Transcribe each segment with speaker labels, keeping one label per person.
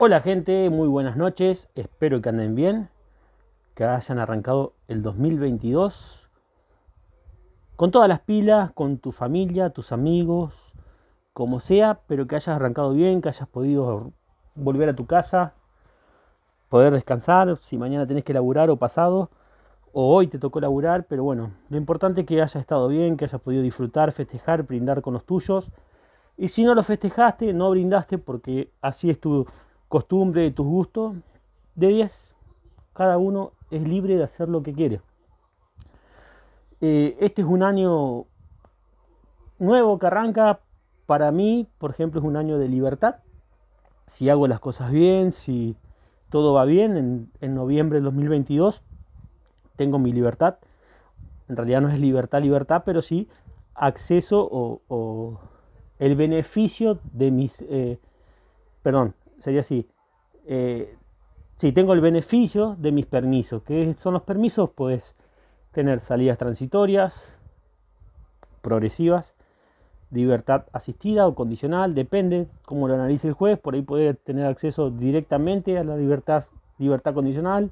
Speaker 1: Hola gente, muy buenas noches, espero que anden bien, que hayan arrancado el 2022 con todas las pilas, con tu familia, tus amigos, como sea, pero que hayas arrancado bien, que hayas podido volver a tu casa, poder descansar, si mañana tenés que laburar o pasado, o hoy te tocó laburar, pero bueno, lo importante es que hayas estado bien, que hayas podido disfrutar, festejar, brindar con los tuyos. Y si no lo festejaste, no brindaste porque así es tu costumbre, de tus gustos, de 10, cada uno es libre de hacer lo que quiere. Eh, este es un año nuevo que arranca. Para mí, por ejemplo, es un año de libertad. Si hago las cosas bien, si todo va bien, en, noviembre del 2022 tengo mi libertad. En realidad no es libertad, libertad, pero sí acceso o, el beneficio de mis... Eh, perdón, sería así. Eh, si tengo el beneficio de mis permisos, ¿qué son los permisos? Puedes tener salidas transitorias, progresivas, libertad asistida o condicional, depende cómo lo analice el juez, por ahí puedes tener acceso directamente a la libertad, libertad condicional,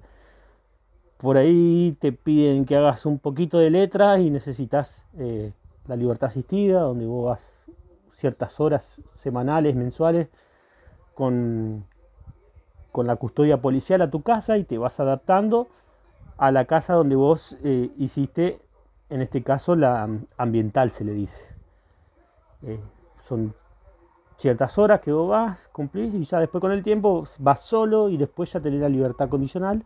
Speaker 1: por ahí te piden que hagas un poquito de letra y necesitas eh, la libertad asistida, donde vos vas ciertas horas semanales, mensuales, con, con la custodia policial a tu casa y te vas adaptando a la casa donde vos eh, hiciste, en este caso, la ambiental, se le dice. Eh, son ciertas horas que vos vas, cumplís y ya después con el tiempo vas solo y después ya tenés la libertad condicional,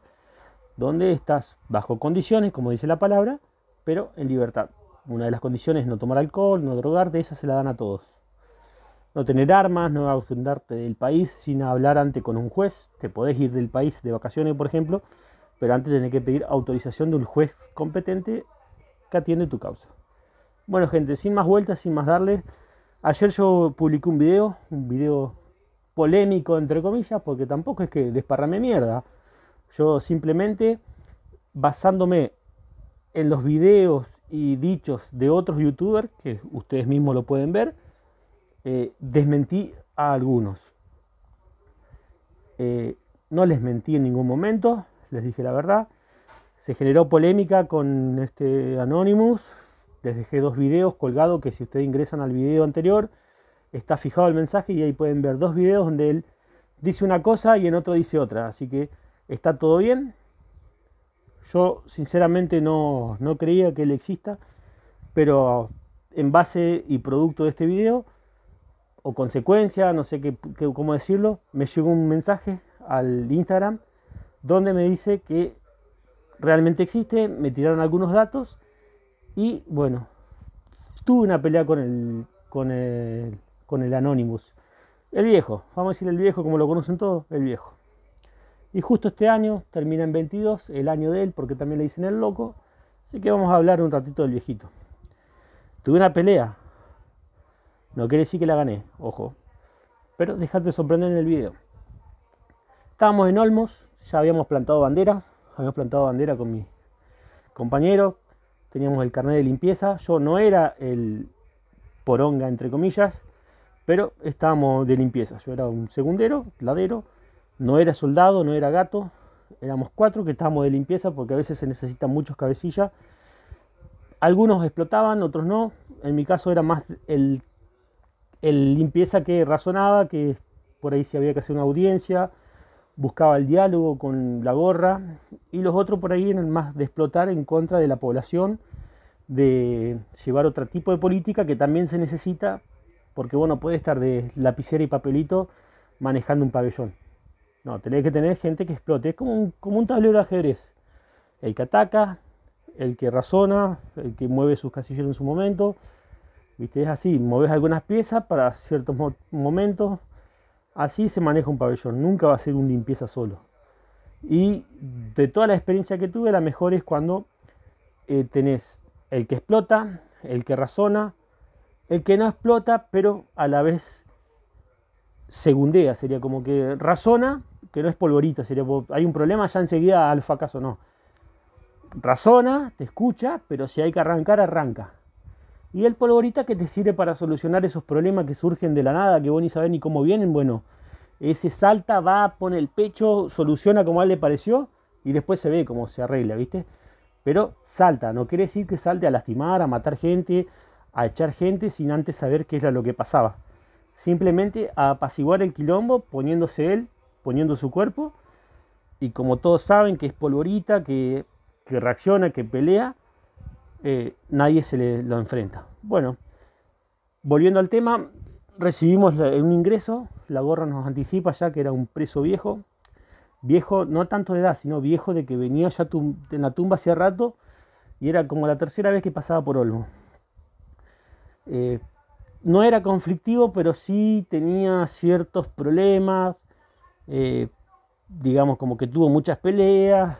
Speaker 1: donde estás bajo condiciones, como dice la palabra, pero en libertad. Una de las condiciones es no tomar alcohol, no drogarte, esa se la dan a todos. No tener armas, no ausentarte del país sin hablar antes con un juez. Te podés ir del país de vacaciones, por ejemplo, pero antes tenés que pedir autorización de un juez competente que atiende tu causa. Bueno, gente, sin más vueltas, sin más darles. Ayer yo publiqué un video, un video polémico, entre comillas, porque tampoco es que desparrame mierda. Yo simplemente, basándome en los videos y dichos de otros youtubers, que ustedes mismos lo pueden ver, eh, desmentí a algunos. Eh, no les mentí en ningún momento, les dije la verdad. Se generó polémica con este Anonymous. Les dejé dos videos colgados que si ustedes ingresan al video anterior, está fijado el mensaje y ahí pueden ver dos videos donde él dice una cosa y en otro dice otra. Así que está todo bien. Yo sinceramente no, no creía que él exista, pero en base y producto de este video o consecuencia, no sé qué, cómo decirlo, me llegó un mensaje al Instagram donde me dice que realmente existe, me tiraron algunos datos y bueno, tuve una pelea con el, con el, con el Anonymous. El viejo, vamos a decir el viejo como lo conocen todos, el viejo. Y justo este año, termina en 22, el año de él, porque también le dicen el loco, así que vamos a hablar un ratito del viejito. Tuve una pelea no quiere decir que la gané, ojo. Pero de sorprender en el video. Estábamos en Olmos, ya habíamos plantado bandera. Habíamos plantado bandera con mi compañero. Teníamos el carnet de limpieza. Yo no era el poronga, entre comillas, pero estábamos de limpieza. Yo era un segundero, ladero. No era soldado, no era gato. Éramos cuatro que estábamos de limpieza porque a veces se necesitan muchos cabecillas algunos explotaban, otros no. En mi caso era más el el limpieza que razonaba, que por ahí se había que hacer una audiencia, buscaba el diálogo con la gorra, y los otros por ahí el más de explotar en contra de la población, de llevar otro tipo de política que también se necesita, porque bueno, puede estar de lapicera y papelito manejando un pabellón. No, tenés que tener gente que explote, es como un, como un tablero de ajedrez. El que ataca, el que razona, el que mueve sus casilleros en su momento, ¿Viste? Es así, mueves algunas piezas para ciertos momentos. Así se maneja un pabellón, nunca va a ser una limpieza solo. Y de toda la experiencia que tuve, la mejor es cuando eh, tenés el que explota, el que razona, el que no explota, pero a la vez segundea, sería como que razona, que no es polvorita, sería hay un problema, ya enseguida alfa ah, caso no. Razona, te escucha, pero si hay que arrancar, arranca. Y el polvorita que te sirve para solucionar esos problemas que surgen de la nada, que vos ni sabés ni cómo vienen, bueno, ese salta, va, pone el pecho, soluciona como a él le pareció y después se ve cómo se arregla, ¿viste? Pero salta, no quiere decir que salte a lastimar, a matar gente, a echar gente sin antes saber qué era lo que pasaba. Simplemente a apaciguar el quilombo poniéndose él, poniendo su cuerpo. Y como todos saben que es polvorita, que, que reacciona, que pelea, eh, nadie se le lo enfrenta. Bueno, volviendo al tema, recibimos un ingreso, la gorra nos anticipa ya que era un preso viejo, viejo no tanto de edad, sino viejo de que venía ya en la tumba hacía rato y era como la tercera vez que pasaba por Olmo. Eh, no era conflictivo, pero sí tenía ciertos problemas, eh, digamos como que tuvo muchas peleas,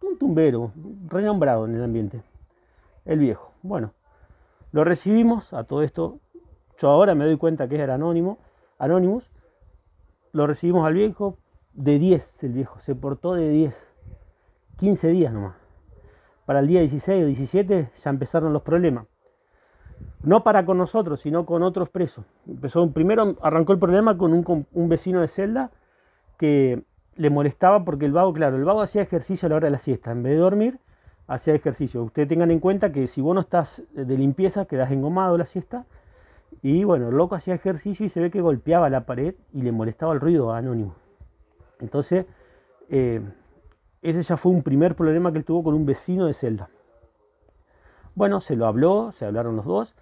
Speaker 1: un tumbero, renombrado en el ambiente el viejo. Bueno, lo recibimos, a todo esto, yo ahora me doy cuenta que era anónimo, Anonymous, lo recibimos al viejo, de 10 el viejo, se portó de 10, 15 días nomás. Para el día 16 o 17 ya empezaron los problemas. No para con nosotros, sino con otros presos. Empezó, primero arrancó el problema con un vecino de celda que le molestaba porque el vago, claro, el vago hacía ejercicio a la hora de la siesta. En vez de dormir, Hacía ejercicio. Ustedes tengan en cuenta que si vos no estás de limpieza, quedás engomado la siesta. Y bueno, el loco hacía ejercicio y se ve que golpeaba la pared y le molestaba el ruido a Anónimo. Entonces, eh, ese ya fue un primer problema que él tuvo con un vecino de celda. Bueno, se lo habló, se hablaron los dos,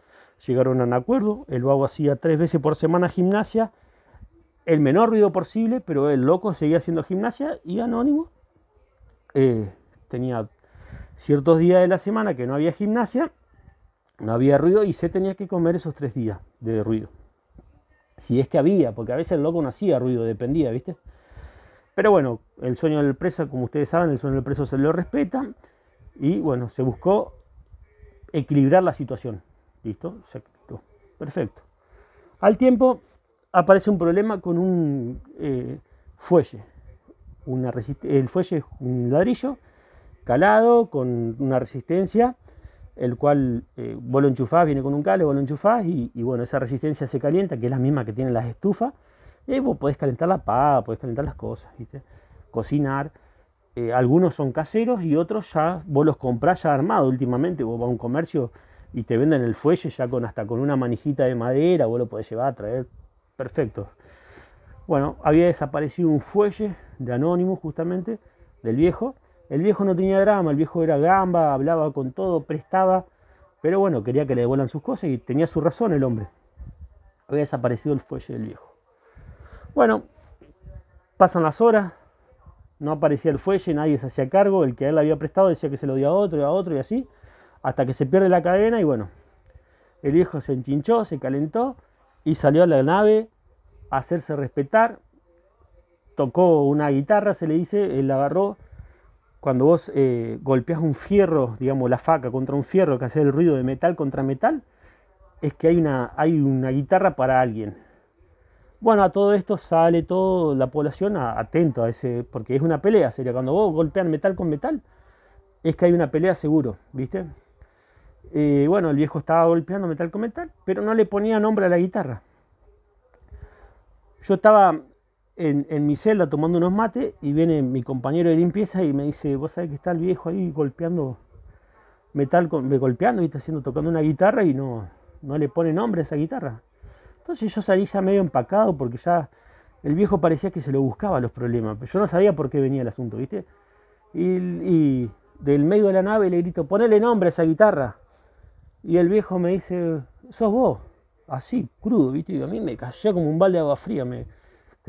Speaker 1: llegaron a un acuerdo. El vago hacía tres veces por semana gimnasia, el menor ruido posible, pero el loco seguía haciendo gimnasia y Anónimo eh, tenía ciertos días de la semana que no había gimnasia, no había ruido y se tenía que comer esos tres días de ruido. Si es que había, porque a veces el loco no hacía ruido, dependía, ¿viste? Pero bueno, el sueño del preso, como ustedes saben, el sueño del preso se lo respeta y bueno, se buscó equilibrar la situación. ¿Listo? Perfecto. Al tiempo aparece un problema con un eh, fuelle. Una el fuelle es un ladrillo calado con una resistencia, el cual eh, vos lo enchufás, viene con un cable, vos lo enchufás y, bueno, esa resistencia se calienta, que es la misma que tienen las estufas, y vos podés calentar la pava, podés calentar las cosas, cocinar. Eh, algunos son caseros y otros ya vos los comprás ya armado últimamente, vos vas a un comercio y te venden el fuelle ya con hasta con una manijita de madera, vos lo podés llevar a traer, perfecto. Bueno, había desaparecido un fuelle de anónimo justamente, del viejo, el viejo no tenía drama, el viejo era gamba, hablaba con todo, prestaba, pero bueno, quería que le devuelvan sus cosas y tenía su razón el hombre. Había desaparecido el fuelle del viejo. Bueno, pasan las horas, no aparecía el fuelle, nadie se hacía cargo, el que a él había prestado decía que se lo dio a otro y a otro y así, hasta que se pierde la cadena y bueno, el viejo se enchinchó, se calentó y salió a la nave a hacerse respetar, tocó una guitarra, se le dice, él la agarró, cuando vos eh, golpeás un fierro, digamos la faca contra un fierro que hace el ruido de metal contra metal, es que hay una, hay una guitarra para alguien. Bueno, a todo esto sale toda la población atento a ese, porque es una pelea sería Cuando vos golpean metal con metal, es que hay una pelea seguro, ¿viste? Eh, bueno, el viejo estaba golpeando metal con metal, pero no le ponía nombre a la guitarra. Yo estaba en, mi celda tomando unos mates y viene mi compañero de limpieza y me dice, vos sabés que está el viejo ahí golpeando metal, me golpeando y está haciendo, tocando una guitarra y no, no le pone nombre a esa guitarra. Entonces yo salí ya medio empacado porque ya el viejo parecía que se lo buscaba los problemas, pero yo no sabía por qué venía el asunto, ¿viste? Y, del medio de la nave le grito, ponele nombre a esa guitarra. Y el viejo me dice, sos vos, así, crudo, ¿viste? Y a mí me cayó como un balde de agua fría,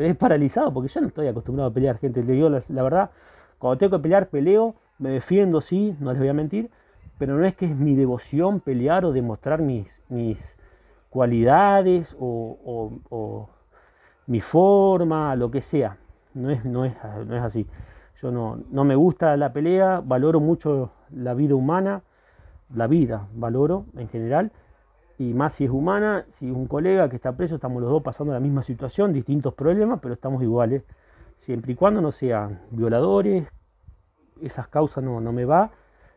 Speaker 1: es paralizado, porque yo no estoy acostumbrado a pelear, gente. Le la, verdad, cuando tengo que pelear, peleo, me defiendo, sí, no les voy a mentir, pero no es que es mi devoción pelear o demostrar mis, mis cualidades o, mi forma, lo que sea. No es, no es, no es así. Yo no, no me gusta la pelea, valoro mucho la vida humana, la vida, valoro en general y más si es humana, si un colega que está preso, estamos los dos pasando la misma situación, distintos problemas, pero estamos iguales. Siempre y cuando no sean violadores, esas causas no, me van.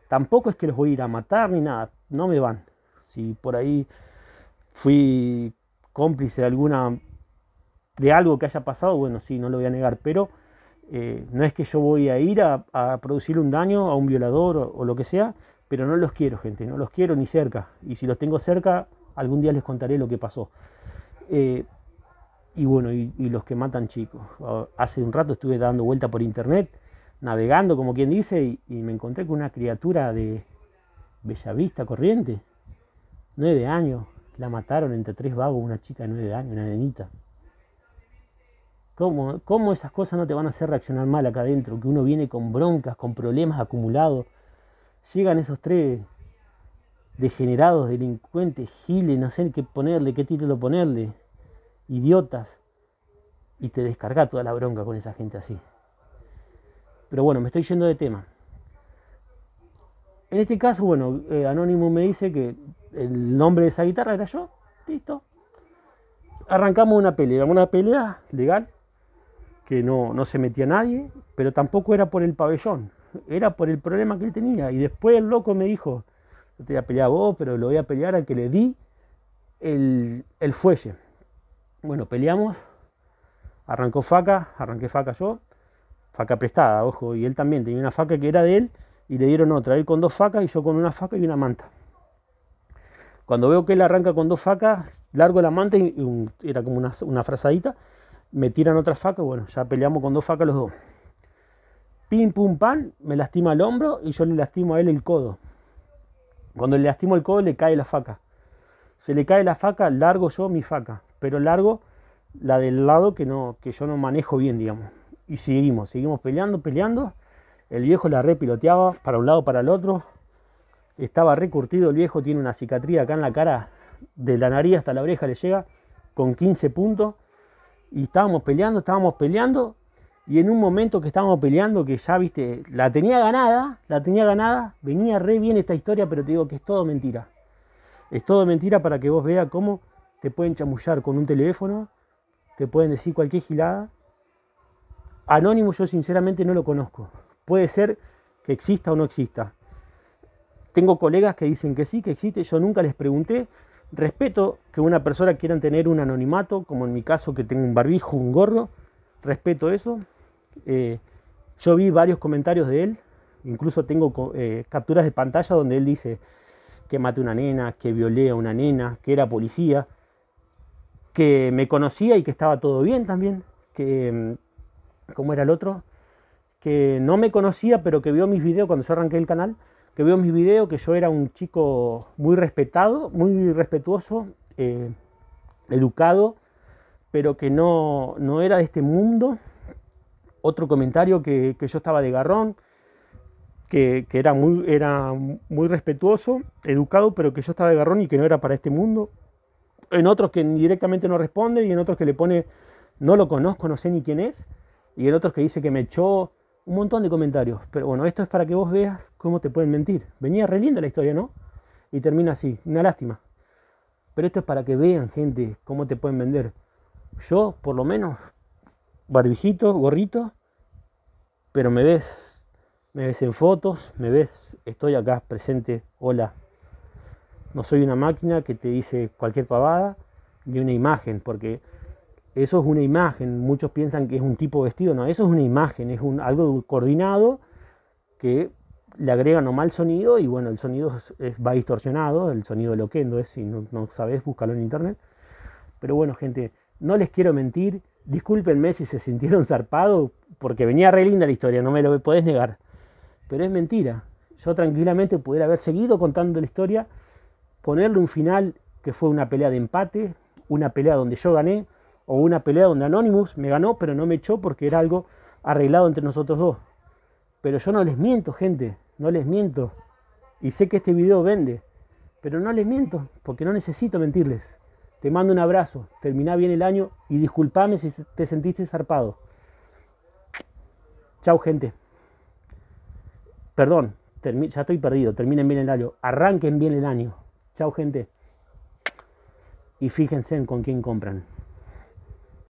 Speaker 1: Tampoco es que los voy a ir a matar ni nada, no me van. Si por ahí fui cómplice de alguna de algo que haya pasado, bueno, sí, no lo voy a negar, pero eh, no es que yo voy a ir a, producir un daño a un violador o, lo que sea, pero no los quiero, gente, no los quiero ni cerca. Y si los tengo cerca, algún día les contaré lo que pasó. Eh, y bueno, y, los que matan chicos. Ah, hace un rato estuve dando vuelta por internet, navegando, como quien dice, y, me encontré con una criatura de Bellavista, corriente, nueve años. La mataron entre tres vagos, una chica de nueve años, una nenita. ¿Cómo, ¿Cómo esas cosas no te van a hacer reaccionar mal acá adentro? Que uno viene con broncas, con problemas acumulados llegan esos tres degenerados, delincuentes, giles, no sé qué ponerle, qué título ponerle, idiotas, y te descarga toda la bronca con esa gente así. Pero bueno, me estoy yendo de tema. En este caso, bueno, eh, Anónimo me dice que el nombre de esa guitarra era yo, listo. Arrancamos una pelea, una pelea legal, que no, no se metía nadie, pero tampoco era por el pabellón, era por el problema que él tenía. Y después el loco me dijo, yo te voy a pelear vos, pero lo voy a pelear al que le di el, el fuelle. Bueno, peleamos, arrancó faca, arranqué faca yo, faca prestada, ojo, y él también tenía una faca que era de él y le dieron otra, él con dos facas y yo con una faca y una manta. Cuando veo que él arranca con dos facas, largo la manta y, era como una, una frazadita, me tiran otra faca, bueno, ya peleamos con dos facas los dos pim pum pan, me lastima el hombro y yo le lastimo a él el codo. Cuando le lastimo el codo le cae la faca. Se le cae la faca, largo yo mi faca, pero largo la del lado que, no, que yo no manejo bien, digamos. Y seguimos, seguimos peleando, peleando. El viejo la repiloteaba para un lado, para el otro. Estaba recurtido el viejo, tiene una cicatriz acá en la cara, de la nariz hasta la oreja le llega, con 15 puntos. Y estábamos peleando, estábamos peleando y en un momento que estábamos peleando, que ya viste, la tenía ganada, la tenía ganada, venía re bien esta historia, pero te digo que es todo mentira. Es todo mentira para que vos veas cómo te pueden chamullar con un teléfono, te pueden decir cualquier gilada. Anónimo yo sinceramente no lo conozco. Puede ser que exista o no exista. Tengo colegas que dicen que sí, que existe, yo nunca les pregunté. Respeto que una persona quiera tener un anonimato, como en mi caso que tengo un barbijo, un gorro, respeto eso, eh, yo vi varios comentarios de él, incluso tengo eh, capturas de pantalla donde él dice que maté a una nena, que violé a una nena, que era policía, que me conocía y que estaba todo bien también, que, mm, como era el otro? Que no me conocía, pero que vio mis videos cuando yo arranqué el canal, que vio mis videos, que yo era un chico muy respetado, muy respetuoso, eh, educado, pero que no, no era de este mundo otro comentario que, yo estaba de garrón, que, era, muy, era muy respetuoso, educado, pero que yo estaba de garrón y que no era para este mundo. En otros que directamente no responde y en otros que le pone no lo conozco, no sé ni quién es. Y en otros que dice que me echó un montón de comentarios. Pero bueno, esto es para que vos veas cómo te pueden mentir. Venía re linda la historia, ¿no? Y termina así, una lástima. Pero esto es para que vean, gente, cómo te pueden vender. Yo, por lo menos, barbijito, gorrito, pero me ves, me ves en fotos, me ves, estoy acá presente, hola. No soy una máquina que te dice cualquier pavada ni una imagen, porque eso es una imagen, muchos piensan que es un tipo vestido, no, eso es una imagen, es un, algo coordinado que le agregan o mal sonido y bueno, el sonido va distorsionado, el sonido loquendo es, si no, no sabes, búscalo en internet. Pero bueno, gente, no les quiero mentir, Discúlpenme si se sintieron zarpados, porque venía re linda la historia, no me lo podés negar. Pero es mentira. Yo tranquilamente pudiera haber seguido contando la historia, ponerle un final que fue una pelea de empate, una pelea donde yo gané, o una pelea donde Anonymous me ganó, pero no me echó porque era algo arreglado entre nosotros dos. Pero yo no les miento, gente, no les miento. Y sé que este video vende, pero no les miento, porque no necesito mentirles. Te mando un abrazo, termina bien el año y disculpame si te sentiste zarpado. Chau, gente. Perdón, ya estoy perdido. Terminen bien el año. Arranquen bien el año. Chau, gente. Y fíjense con quién compran.